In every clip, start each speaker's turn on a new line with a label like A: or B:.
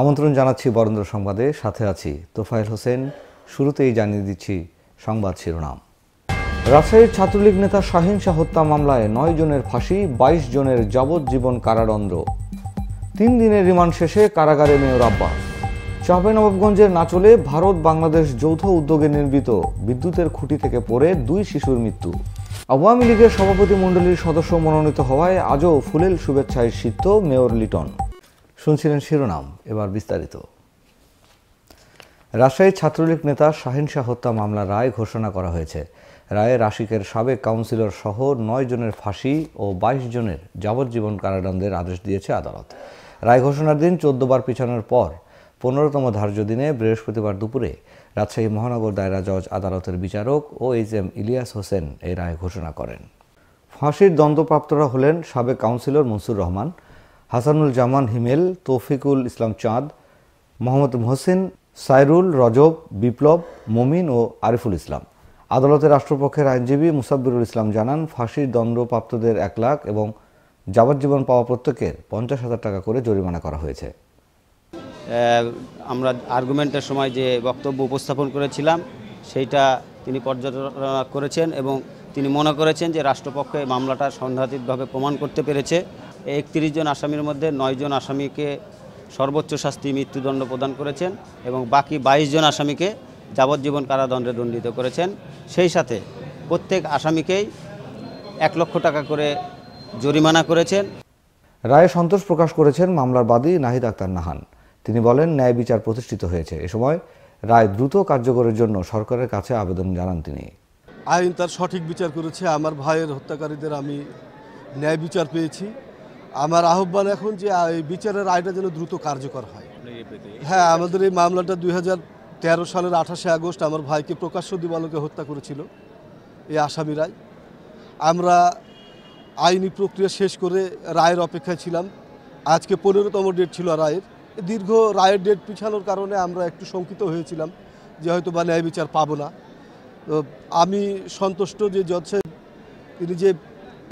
A: আমন্ত্রণ জানাচ্ছি বরেন্দ্র সংবাদে সাথে আছি তোফায়েল হোসেন শুরুতেই জানিয়ে দিচ্ছি সংবাদ শিরোনাম রাজশাহীর ছাত্রলীগ নেতা শাহিন শাহ হত্যা মামলায় নয় জনের ফাঁসি বাইশ জনের যাবজ্জীবন কারাদণ্ড তিন দিনের রিমান্ড শেষে কারাগারে মেয়র আব্বাস চাপে নবাবগঞ্জের নাচলে ভারত বাংলাদেশ যৌথ উদ্যোগে নির্মিত বিদ্যুতের খুঁটি থেকে পড়ে দুই শিশুর মৃত্যু আওয়ামী লীগের সভাপতি মণ্ডলীর সদস্য মনোনীত হওয়ায় আজও ফুলেল শুভেচ্ছায় সিদ্ধ মেয়র লিটন শুনছিলেন শিরোনাম এবার বিস্তারিত রাজশাহী ছাত্রলীগ নেতা শাহিন শাহ হত্যা মামলার রায় ঘোষণা করা হয়েছে রায়ে রাশিকের সাবেক কাউন্সিলর সহ নয় জনের ফাঁসি ও ২২ জনের যাবজ্জীবন কারাদণ্ডের আদেশ দিয়েছে আদালত রায় ঘোষণার দিন চোদ্দবার পিছানোর পর পনেরোতম ধার্য দিনে বৃহস্পতিবার দুপুরে রাজশাহী মহানগর দায়রা জজ আদালতের বিচারক ও এইচ এম ইলিয়াস হোসেন এই রায় ঘোষণা করেন ফাঁসির দণ্ডপ্রাপ্তরা হলেন সাবেক কাউন্সিলর মনসুর রহমান হাসানুল জামান হিমেল তৌফিকুল ইসলাম চাঁদ মোহাম্মদ মোহসেন সাইরুল রজব বিপ্লব মমিন ও আরিফুল ইসলাম আদালতে রাষ্ট্রপক্ষের আইনজীবী মুসাব্বিরুল ইসলাম জানান ফাঁসির দণ্ডপ্রাপ্তদের এক লাখ এবং যাবজ্জীবন পাওয়া প্রত্যেকের পঞ্চাশ হাজার টাকা করে জরিমানা করা হয়েছে
B: আমরা আর্গুমেন্টের সময় যে বক্তব্য উপস্থাপন করেছিলাম সেইটা তিনি পর্যালোচনা করেছেন এবং তিনি মনে করেছেন যে রাষ্ট্রপক্ষে মামলাটা সন্দেহাতীতভাবে প্রমাণ করতে পেরেছে একত্রিশ জন আসামির মধ্যে নয়জন আসামিকে সর্বোচ্চ শাস্তি মৃত্যুদণ্ড প্রদান করেছেন এবং বাকি ২২ জন আসামিকে যাবজ্জীবন কারাদণ্ডে দণ্ডিত করেছেন সেই সাথে প্রত্যেক আসামিকেই এক লক্ষ টাকা করে জরিমানা করেছেন
A: রায়ে সন্তোষ প্রকাশ করেছেন মামলার বাদী নাহিদ আক্তার নাহান তিনি বলেন ন্যায় বিচার প্রতিষ্ঠিত হয়েছে এ সময় রায় দ্রুত কার্যকরের জন্য সরকারের কাছে আবেদন জানান তিনি
B: আইন তার সঠিক বিচার করেছে আমার ভাইয়ের হত্যাকারীদের আমি ন্যায় বিচার পেয়েছি আমার আহ্বান এখন যে বিচারের রায়টা যেন দ্রুত কার্যকর হয় হ্যাঁ আমাদের এই মামলাটা দুই তেরো সালের আঠাশে আগস্ট আমার ভাইকে প্রকাশ্য দিবালোকে হত্যা করেছিল এই আসামিরাই আমরা আইনি প্রক্রিয়া শেষ করে রায়ের অপেক্ষায় ছিলাম আজকে পনেরোতম ডেট ছিল রায়ের দীর্ঘ রায়ের ডেট পিছানোর কারণে আমরা একটু শঙ্কিত হয়েছিলাম যে হয়তো বা ন্যায় বিচার পাবো না আমি সন্তুষ্ট যে জজ সাহেব তিনি যে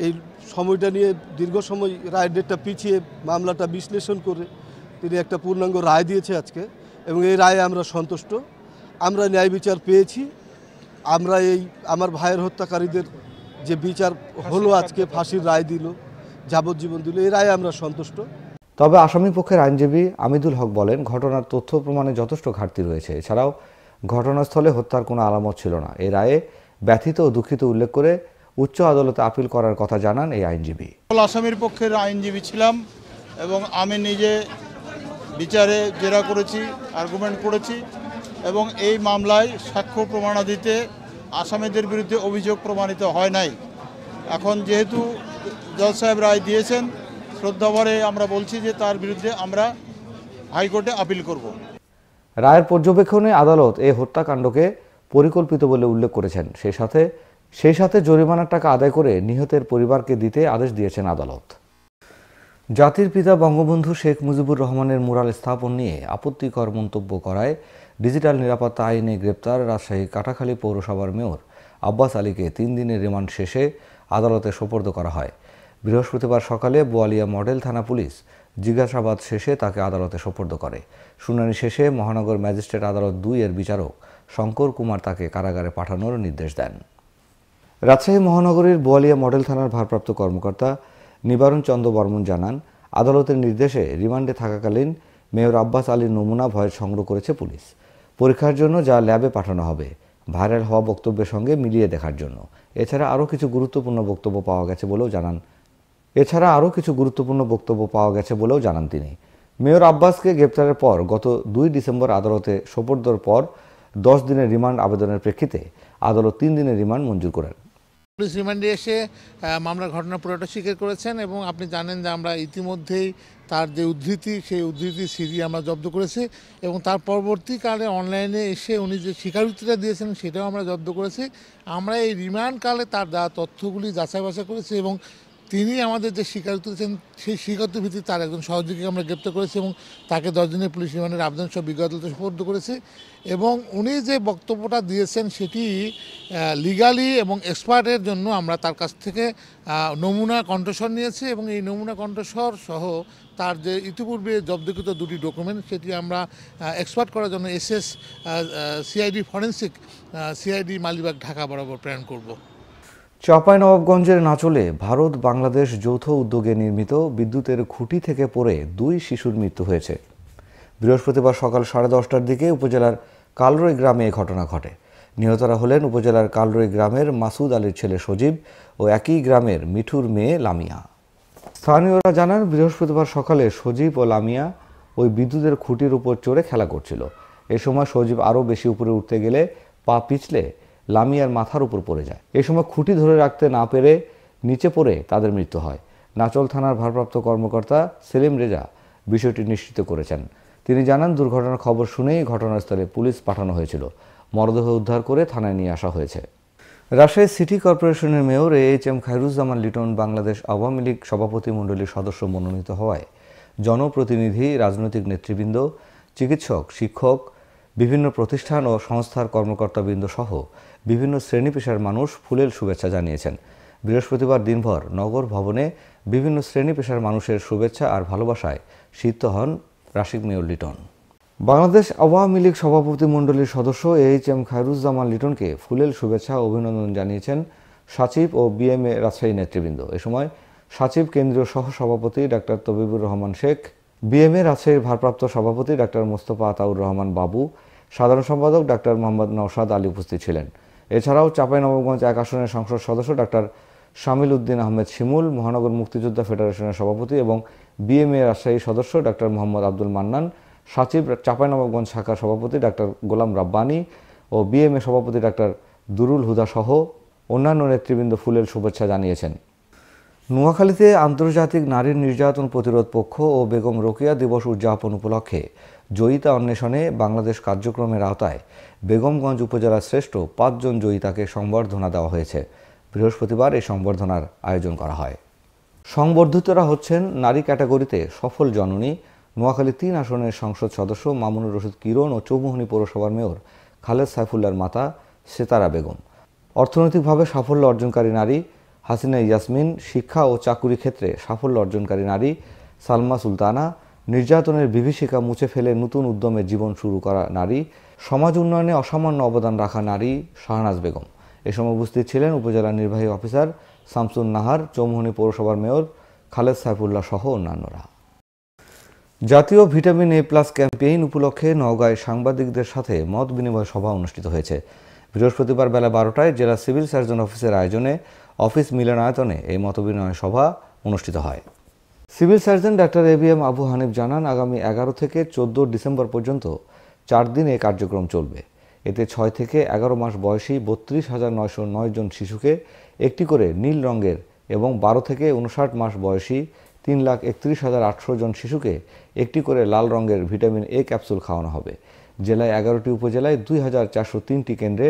B: এই সময়টা নিয়ে দীর্ঘ সময় রায় ডেটটা পিছিয়ে মামলাটা বিশ্লেষণ করে তিনি একটা পূর্ণাঙ্গ রায় দিয়েছে আজকে এবং এই রায়ে আমরা সন্তুষ্ট আমরা ন্যায় বিচার পেয়েছি আমরা এই আমার ভাইয়ের হত্যাকারীদের যে বিচার হলো আজকে ফাঁসির রায় দিল যাবজ্জীবন দিল এই রায়ে আমরা সন্তুষ্ট
A: তবে আসামি পক্ষের আইনজীবী আমিদুল হক বলেন ঘটনার তথ্য প্রমাণে যথেষ্ট ঘাটতি রয়েছে এছাড়াও ঘটনাস্থলে হত্যার কোনো আলামত ছিল না এ রায়ে ব্যথিত ও দুঃখিত উল্লেখ করে উচ্চ আদালতে আপিল করার কথা জানান এই আইনজীবী
B: আসামির পক্ষের আইনজীবী ছিলাম এবং আমি নিজে বিচারে জেরা করেছি আর্গুমেন্ট করেছি এবং এই মামলায় সাক্ষ্য প্রমাণাদিতে আসামিদের বিরুদ্ধে অভিযোগ প্রমাণিত হয় নাই এখন যেহেতু জজ সাহেব রায় দিয়েছেন শ্রদ্ধাভরে আমরা বলছি যে তার বিরুদ্ধে আমরা হাইকোর্টে আপিল করব
A: রায়ের পর্যবেক্ষণে আদালত এ হত্যাকাণ্ডকে পরিকল্পিত বলে উল্লেখ করেছেন সেই সাথে সেই সাথে জরিমানার টাকা আদায় করে নিহতের পরিবারকে দিতে আদেশ দিয়েছেন আদালত জাতির পিতা বঙ্গবন্ধু শেখ মুজিবুর রহমানের মুরাল স্থাপন নিয়ে আপত্তিকর মন্তব্য করায় ডিজিটাল নিরাপত্তা আইনে গ্রেপ্তার রাজশাহী কাটাখালী পৌরসভার মেয়র আব্বাস আলীকে তিন দিনের রিমান্ড শেষে আদালতে সোপর্দ করা হয় বৃহস্পতিবার সকালে বোয়ালিয়া মডেল থানা পুলিশ জিজ্ঞাসাবাদ শেষে তাকে আদালতে সোপর্দ করে শুনানি শেষে মহানগর ম্যাজিস্ট্রেট আদালত দুই এর বিচারক শঙ্কর কুমার তাকে কারাগারে পাঠানোর নির্দেশ দেন রাজশাহী মহানগরীর বোয়ালিয়া মডেল থানার ভারপ্রাপ্ত কর্মকর্তা নিবারণ চন্দ্র বর্মন জানান আদালতের নির্দেশে রিমান্ডে থাকাকালীন মেয়র আব্বাস আলীর নমুনা ভয়ের সংগ্রহ করেছে পুলিশ পরীক্ষার জন্য যা ল্যাবে পাঠানো হবে ভাইরাল হওয়া বক্তব্যের সঙ্গে মিলিয়ে দেখার জন্য এছাড়া আরও কিছু গুরুত্বপূর্ণ বক্তব্য পাওয়া গেছে বলেও জানান এছাড়া আরও কিছু গুরুত্বপূর্ণ বক্তব্য পাওয়া গেছে বলেও জানান তিনি মেয়র আব্বাসকে গ্রেপ্তারের পর গত দুই ডিসেম্বর আদালতে সোপর্দর পর দশ দিনের রিমান্ড আবেদনের প্রেক্ষিতে আদালত তিন দিনের রিমান্ড মঞ্জুর করেন পুলিশ রিমান্ডে এসে মামলার ঘটনা পুরোটা স্বীকার করেছেন এবং আপনি জানেন যে আমরা ইতিমধ্যেই তার যে উদ্ধৃতি সেই উদ্ধৃতি সিডি আমরা জব্দ করেছি এবং তার পরবর্তীকালে অনলাইনে এসে উনি যে স্বীকারোক্তিটা দিয়েছেন সেটাও আমরা জব্দ করেছি আমরা এই রিমান্ডকালে তার যা তথ্যগুলি যাচাই বাছাই করেছি এবং তিনি আমাদের যে স্বীকার তুলেছেন সেই স্বীকারোক্তির ভিত্তিতে তার একজন সহযোগীকে আমরা গ্রেপ্তার করেছি এবং তাকে দশ দিনের পুলিশ রিমান্ডের আবেদন সব বিজ্ঞ আদালতে সুপর্দ করেছি এবং উনি যে বক্তব্যটা দিয়েছেন সেটি লিগালি এবং এক্সপার্টের জন্য আমরা তার কাছ থেকে নমুনা কণ্ঠস্বর নিয়েছি এবং এই নমুনা কণ্ঠস্বর সহ তার যে ইতিপূর্বে জব্দকৃত দুটি ডকুমেন্ট সেটি আমরা এক্সপার্ট করার জন্য SS CID forensic CID Malibagh Dhaka বরাবর প্রেরণ করব চাপাই নবাবগঞ্জের নাচলে ভারত বাংলাদেশ যৌথ উদ্যোগে নির্মিত বিদ্যুতের খুঁটি থেকে পড়ে দুই শিশুর মৃত্যু হয়েছে বৃহস্পতিবার সকাল সাড়ে দশটার দিকে উপজেলার কালরই গ্রামে এ ঘটনা ঘটে নিহতরা হলেন উপজেলার কালরই গ্রামের মাসুদ আলীর ছেলে সজীব ও একই গ্রামের মিঠুর মেয়ে লামিয়া স্থানীয়রা জানান বৃহস্পতিবার সকালে সজীব ও লামিয়া ওই বিদ্যুতের খুঁটির উপর চড়ে খেলা করছিল এ সময় সজীব আরও বেশি উপরে উঠতে গেলে পা পিছলে লামিয়ার মাথার উপর পড়ে যায় এ সময় খুঁটি ধরে রাখতে না পেরে নিচে পড়ে তাদের মৃত্যু হয় নাচল থানার ভারপ্রাপ্ত কর্মকর্তা সেলিম রেজা বিষয়টি নিশ্চিত করেছেন তিনি জানান দুর্ঘটনার খবর শুনেই ঘটনাস্থলে পুলিশ পাঠানো হয়েছিল মরদেহ উদ্ধার করে থানায় নিয়ে আসা হয়েছে রাজশাহী সিটি কর্পোরেশনের mayor A H M Khairuzzaman Liton Bangladesh Awami League সভাপতিমণ্ডলীর সদস্য মনোনীত হওয়ায় জনপ্রতিনিধি রাজনৈতিক নেতৃবৃন্দ চিকিৎসক শিক্ষক বিভিন্ন প্রতিষ্ঠান ও সংস্থার কর্মকর্তাবৃন্দ সহ বিভিন্ন শ্রেণী পেশার মানুষ ফুলেল শুভেচ্ছা জানিয়েছেন বৃহস্পতিবার দিনভর নগর ভবনে বিভিন্ন শ্রেণী পেশার মানুষের শুভেচ্ছা আর ভালোবাসায় সিদ্ধ হন রাশিক মেয়র লিটন বাংলাদেশ আওয়ামী লীগ সভাপতি মণ্ডলীর সদস্য এইচ এম খায়রুজ্জামান লিটনকে ফুলেল শুভেচ্ছা অভিনন্দন জানিয়েছেন সচিব ও বিএমএ রাজশাহী নেতৃবৃন্দ এ সময় সচিব কেন্দ্রীয় সহসভাপতি ডাক্তার তবিবুর রহমান শেখ বিএমএ রাজশাহীর ভারপ্রাপ্ত সভাপতি ডাক্তার মোস্তফা আতাউর রহমান বাবু সাধারণ সম্পাদক ডাক্তার মোহাম্মদ নওশাদ আলী উপস্থিত ছিলেন এছাড়াও চাঁপাইনবাবগঞ্জ এক আসনের সংসদ সদস্য ডাক্তার শামিল উদ্দিন আহমেদ শিমুল মহানগর মুক্তিযোদ্ধা ফেডারেশনের সভাপতি এবং বিএমএ রাজশাহী সদস্য ডাক্তার মোহাম্মদ আব্দুল মান্নান সচিব চাঁপাইনবাবগঞ্জ শাখার সভাপতি ডাক্তার গোলাম রাব্বানি ও বিএমএ সভাপতি ডাক্তার দুরুল হুদা সহ অন্যান্য নেতৃবৃন্দ ফুলের শুভেচ্ছা জানিয়েছেন নোয়াখালীতে আন্তর্জাতিক নারী নির্যাতন প্রতিরোধ পক্ষ ও বেগম রোকেয়া দিবস উদযাপন উপলক্ষে জয়িতা অন্বেষণে বাংলাদেশ কার্যক্রমের আওতায় বেগমগঞ্জ উপজেলার শ্রেষ্ঠ পাঁচজন জয়িতাকে সংবর্ধনা দেওয়া হয়েছে বৃহস্পতিবার এই সংবর্ধনার আয়োজন করা হয় সংবর্ধিতরা হচ্ছেন নারী ক্যাটাগরিতে সফল জননী নোয়াখালী তিন আসনের সংসদ সদস্য মামুনুর রশিদ কিরণ ও চৌমুহনী পৌরসভার মেয়র খালেদ সাইফুল্লার মাতা সেতারা বেগম অর্থনৈতিকভাবে সাফল্য অর্জনকারী নারী হাসিনা ইয়াসমিন শিক্ষা ও চাকুরি ক্ষেত্রে সাফল্য অর্জনকারী নারী সালমা সুলতানা নির্যাতনের বিভীষিকা মুছে ফেলে নতুন উদ্যমে জীবন শুরু করা নারী সমাজ উন্নয়নে অসামান্য অবদান রাখা নারী শাহনাজ বেগম এ সময় উপস্থিত ছিলেন উপজেলা নির্বাহী অফিসার শামসুন নাহার চৌমুহনি পৌরসভার মেয়র খালেদ সাইফুল্লাহ সহ অন্যান্যরা জাতীয় ভিটামিন এ প্লাস ক্যাম্পেইন উপলক্ষে নওগাঁয় সাংবাদিকদের সাথে মত বিনিময় সভা অনুষ্ঠিত হয়েছে বৃহস্পতিবার বেলা বারোটায় জেলা সিভিল সার্জন অফিসের আয়োজনে অফিস মিলনায়তনে এই মতবিনিময় সভা অনুষ্ঠিত হয় civil surgeon doctor ABM Abu Hanif জানান আগামী এগারো থেকে চোদ্দ ডিসেম্বর পর্যন্ত চার দিন এ কার্যক্রম চলবে এতে ছয় থেকে এগারো মাস বয়সী বত্রিশ হাজার নয়শো নয় জন শিশুকে একটি করে নীল রঙের এবং বারো থেকে উনষাট মাস বয়সী তিন লাখ একত্রিশ হাজার আটশো জন শিশুকে একটি করে লাল রঙের ভিটামিন এ ক্যাপসুল খাওয়ানো হবে জেলায় এগারোটি উপজেলায় দুই হাজার চারশো তিনটি কেন্দ্রে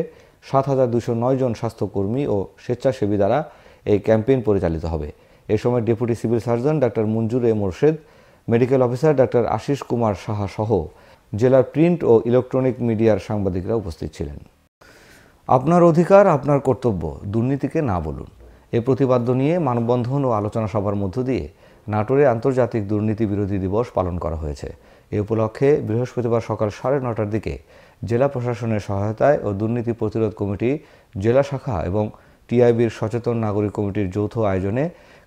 A: সাত হাজার দুশো নয় জন স্বাস্থ্যকর্মী ও স্বেচ্ছাসেবী দ্বারা এই ক্যাম্পেইন পরিচালিত হবে এ সময় deputy civil surgeon doctor Manzur এ Morshed medical officer doctor Ashish Kumar Saha সহ জেলার প্রিন্ট ও ইলেকট্রনিক মিডিয়ার সাংবাদিকরা উপস্থিত ছিলেন আপনার অধিকার আপনার কর্তব্য দুর্নীতিকে না বলুন এ প্রতিবাদ্য নিয়ে মানববন্ধন ও আলোচনা সভার মধ্য দিয়ে নাটোরে আন্তর্জাতিক দুর্নীতি বিরোধী দিবস পালন করা হয়েছে এ উপলক্ষে বৃহস্পতিবার সকাল সাড়ে নটার দিকে জেলা প্রশাসনের সহায়তায় ও দুর্নীতি প্রতিরোধ কমিটি জেলা শাখা এবং টিআইবির সচেতন নাগরিক কমিটির যৌথ আয়োজনে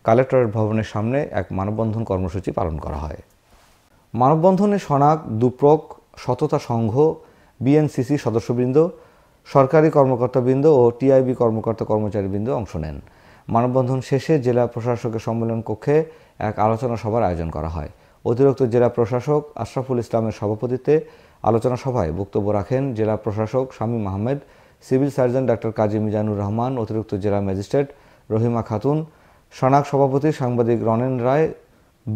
A: কালেক্টরেট ভবনের সামনে এক মানববন্ধন কর্মসূচি পালন করা হয় মানববন্ধনে সনাক দুপ্রক সততা সংঘ বিএনসিসি সদস্যবৃন্দ সরকারি কর্মকর্তাবৃন্দ ও টিআইবি কর্মকর্তা কর্মচারীবৃন্দ অংশ নেন মানববন্ধন শেষে জেলা প্রশাসকের সম্মেলন কক্ষে এক আলোচনা সভার আয়োজন করা হয় অতিরিক্ত জেলা প্রশাসক আশরাফুল ইসলামের সভাপতিত্বে আলোচনা সভায় বক্তব্য রাখেন জেলা প্রশাসক Shamim Ahmed civil surgeon doctor Kazi Mizanur Rahman অতিরিক্ত জেলা ম্যাজিস্ট্রেট রহিমা খাতুন সনাক সভাপতি সাংবাদিক রনেন রায়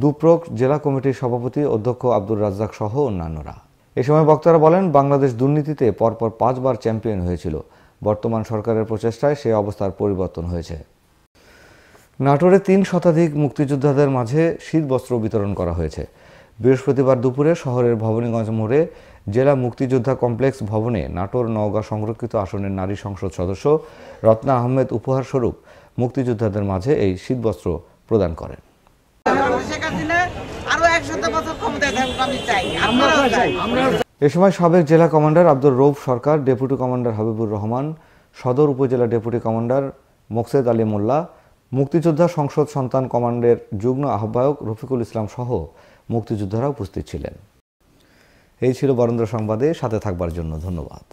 A: দুপ্রক জেলা কমিটির সভাপতি অধ্যক্ষ আব্দুর রাজ্জাক সহ অন্যান্যরা এ সময় বক্তারা বলেন বাংলাদেশ দুর্নীতিতে পরপর পাঁচবার চ্যাম্পিয়ন হয়েছিল বর্তমান সরকারের প্রচেষ্টায় সে অবস্থার পরিবর্তন হয়েছে নাটোরে তিন শতাধিক মুক্তিযোদ্ধাদের মাঝে শীতবস্ত্র বিতরণ করা হয়েছে বৃহস্পতিবার দুপুরে শহরের ভবনীগঞ্জ মোড়ে জেলা মুক্তিযোদ্ধা কমপ্লেক্স ভবনে নাটোর নওগাঁ সংরক্ষিত আসনের নারী সংসদ সদস্য রত্না আহমেদ উপহার স্বরূপ মুক্তিযোদ্ধাদের মাঝে এই শীতবস্ত্র প্রদান করেন এ সময় সাবেক জেলা commander Abdur Rouf Sarkar deputy commander Habibur Rahman সদর উপজেলা ডেপুটি কমান্ডার মোকসেদ আলী মোল্লা মুক্তিযোদ্ধা সংসদ সন্তান কমান্ডের যুগ্ম আহ্বায়ক রফিকুল ইসলাম সহ মুক্তিযোদ্ধারা উপস্থিত ছিলেন এই ছিল বরেন্দ্র সংবাদে সাথে থাকবার জন্য ধন্যবাদ